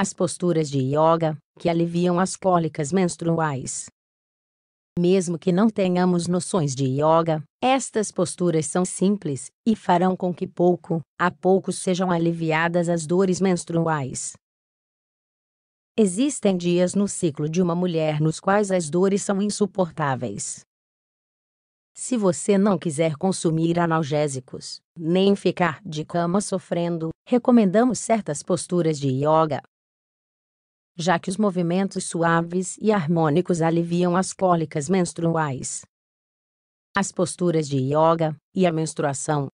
As posturas de yoga, que aliviam as cólicas menstruais. Mesmo que não tenhamos noções de yoga, estas posturas são simples e farão com que pouco a pouco sejam aliviadas as dores menstruais. Existem dias no ciclo de uma mulher nos quais as dores são insuportáveis. Se você não quiser consumir analgésicos, nem ficar de cama sofrendo, recomendamos certas posturas de yoga, já que os movimentos suaves e harmônicos aliviam as cólicas menstruais. As posturas de yoga e a menstruação.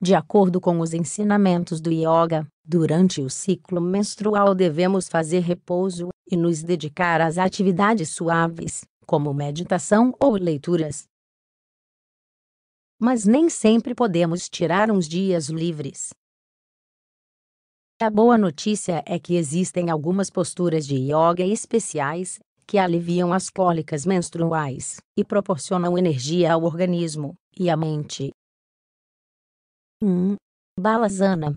De acordo com os ensinamentos do yoga, durante o ciclo menstrual devemos fazer repouso e nos dedicar às atividades suaves, como meditação ou leituras. Mas nem sempre podemos tirar uns dias livres a boa notícia é que existem algumas posturas de yoga especiais que aliviam as cólicas menstruais e proporcionam energia ao organismo e à mente. 1. Hum, Balasana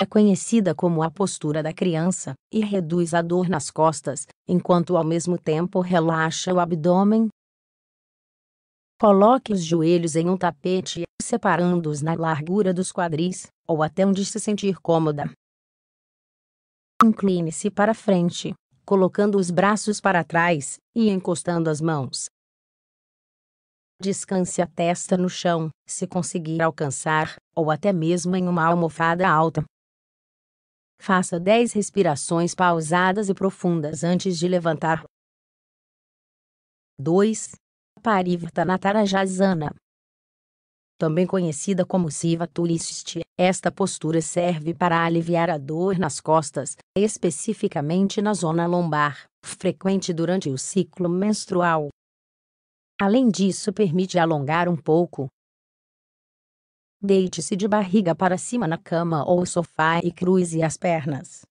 é conhecida como a postura da criança e reduz a dor nas costas, enquanto ao mesmo tempo relaxa o abdômen. Coloque os joelhos em um tapete, separando-os na largura dos quadris ou até onde se sentir cômoda. Incline-se para frente, colocando os braços para trás e encostando as mãos. Descanse a testa no chão, se conseguir alcançar, ou até mesmo em uma almofada alta. Faça 10 respirações pausadas e profundas antes de levantar. 2. Natarajasana. Também conhecida como Siva Tulishti esta postura serve para aliviar a dor nas costas, especificamente na zona lombar, frequente durante o ciclo menstrual. Além disso, permite alongar um pouco. Deite-se de barriga para cima na cama ou sofá e cruze as pernas.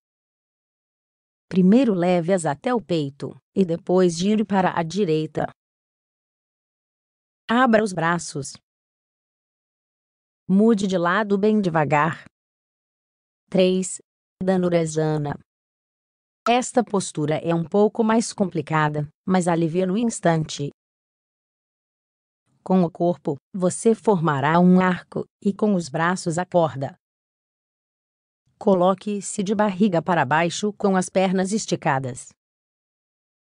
Primeiro leve-as até o peito, e depois gire para a direita. Abra os braços, Mude de lado bem devagar. 3. Danurezana. Esta postura é um pouco mais complicada, mas alivia no instante. Com o corpo, você formará um arco, e com os braços a corda. Coloque-se de barriga para baixo com as pernas esticadas.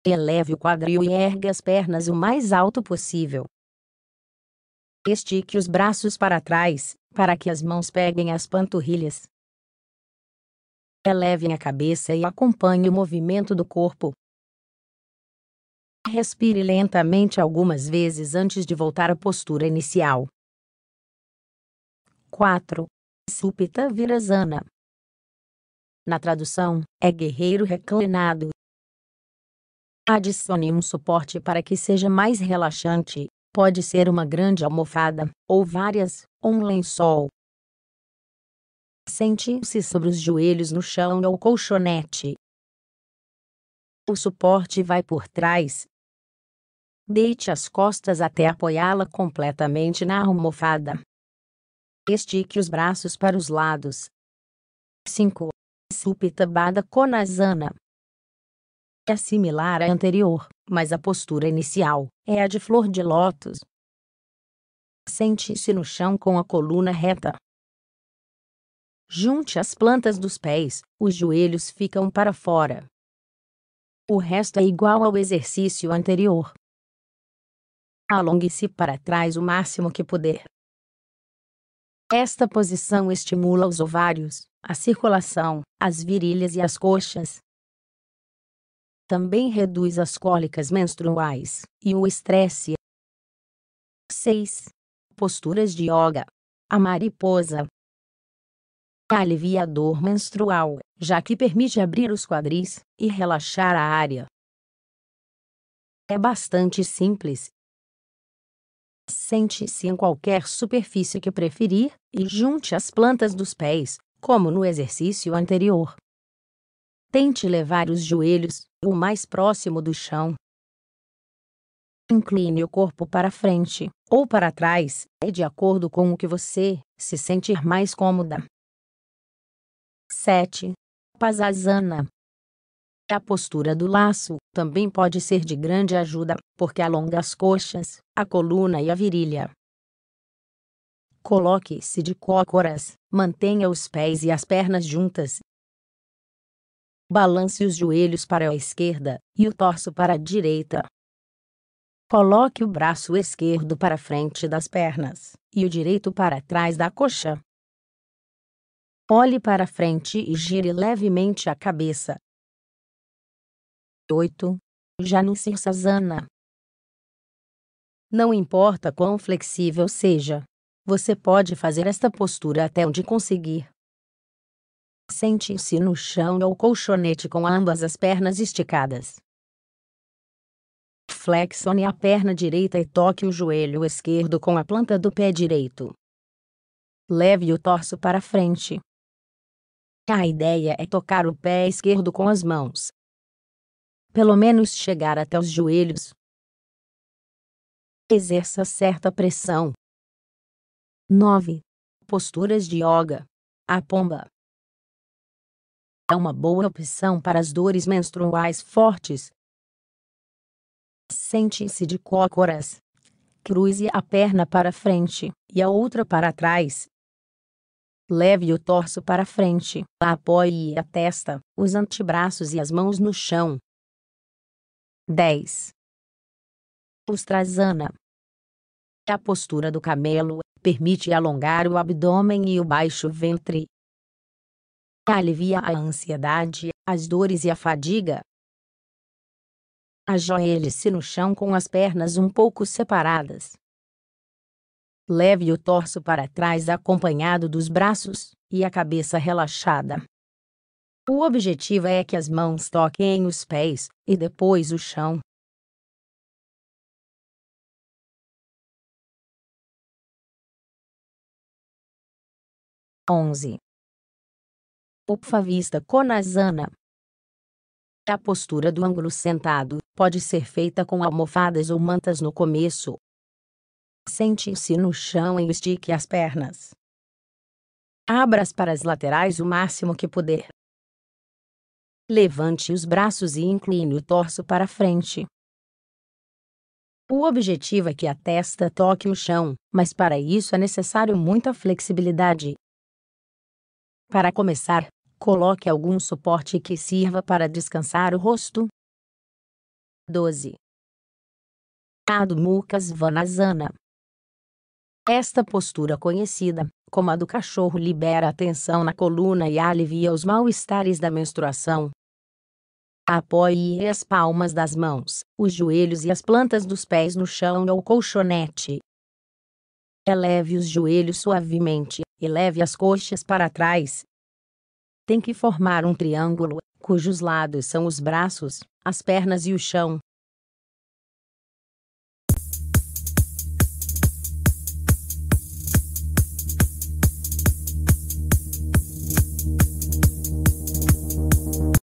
Eleve o quadril e ergue as pernas o mais alto possível. Estique os braços para trás, para que as mãos peguem as panturrilhas. Elevem a cabeça e acompanhe o movimento do corpo. Respire lentamente algumas vezes antes de voltar à postura inicial. 4. Supita Virasana. Na tradução, é guerreiro reclinado. Adicione um suporte para que seja mais relaxante. Pode ser uma grande almofada, ou várias, um lençol. Sente-se sobre os joelhos no chão ou colchonete. O suporte vai por trás. Deite as costas até apoiá-la completamente na almofada. Estique os braços para os lados. 5. Súpita Bada Konasana É similar à anterior, mas a postura inicial é a de flor de lótus. Sente-se no chão com a coluna reta. Junte as plantas dos pés, os joelhos ficam para fora. O resto é igual ao exercício anterior. Alongue-se para trás o máximo que puder. Esta posição estimula os ovários, a circulação, as virilhas e as coxas. Também reduz as cólicas menstruais e o estresse. 6 posturas de yoga. A mariposa é alivia a dor menstrual, já que permite abrir os quadris e relaxar a área. É bastante simples. Sente-se em qualquer superfície que preferir e junte as plantas dos pés, como no exercício anterior. Tente levar os joelhos o mais próximo do chão Incline o corpo para frente ou para trás, é de acordo com o que você se sentir mais cômoda. 7. Pasasana. A postura do laço também pode ser de grande ajuda, porque alonga as coxas, a coluna e a virilha. Coloque-se de cócoras, mantenha os pés e as pernas juntas. Balance os joelhos para a esquerda e o torso para a direita, Coloque o braço esquerdo para frente das pernas e o direito para trás da coxa. Olhe para frente e gire levemente a cabeça. 8. Janusirsasana Não importa quão flexível seja, você pode fazer esta postura até onde conseguir. Sente-se no chão ou colchonete com ambas as pernas esticadas flexione a perna direita e toque o joelho esquerdo com a planta do pé direito. Leve o torso para frente. A ideia é tocar o pé esquerdo com as mãos. Pelo menos chegar até os joelhos. Exerça certa pressão. 9. Posturas de yoga. A pomba é uma boa opção para as dores menstruais fortes, Sente-se de cócoras. Cruze a perna para frente e a outra para trás. Leve o torso para frente, apoie a testa, os antebraços e as mãos no chão. 10. Ustrasana. A postura do camelo permite alongar o abdômen e o baixo ventre. Alivia a ansiedade, as dores e a fadiga. Ajoelhe-se no chão com as pernas um pouco separadas. Leve o torso para trás acompanhado dos braços e a cabeça relaxada. O objetivo é que as mãos toquem os pés e depois o chão. Onze. Upfavista Konasana a postura do ângulo sentado pode ser feita com almofadas ou mantas no começo. Sente-se no chão e estique as pernas. Abra-as para as laterais o máximo que puder. Levante os braços e incline o torso para frente. O objetivo é que a testa toque o chão, mas para isso é necessário muita flexibilidade. Para começar, Coloque algum suporte que sirva para descansar o rosto. 12. Ado Mukas Vanasana. Esta postura conhecida, como a do cachorro, libera a tensão na coluna e alivia os mal-estares da menstruação. Apoie as palmas das mãos, os joelhos e as plantas dos pés no chão ou colchonete. Eleve os joelhos suavemente, e leve as coxas para trás, tem que formar um triângulo, cujos lados são os braços, as pernas e o chão,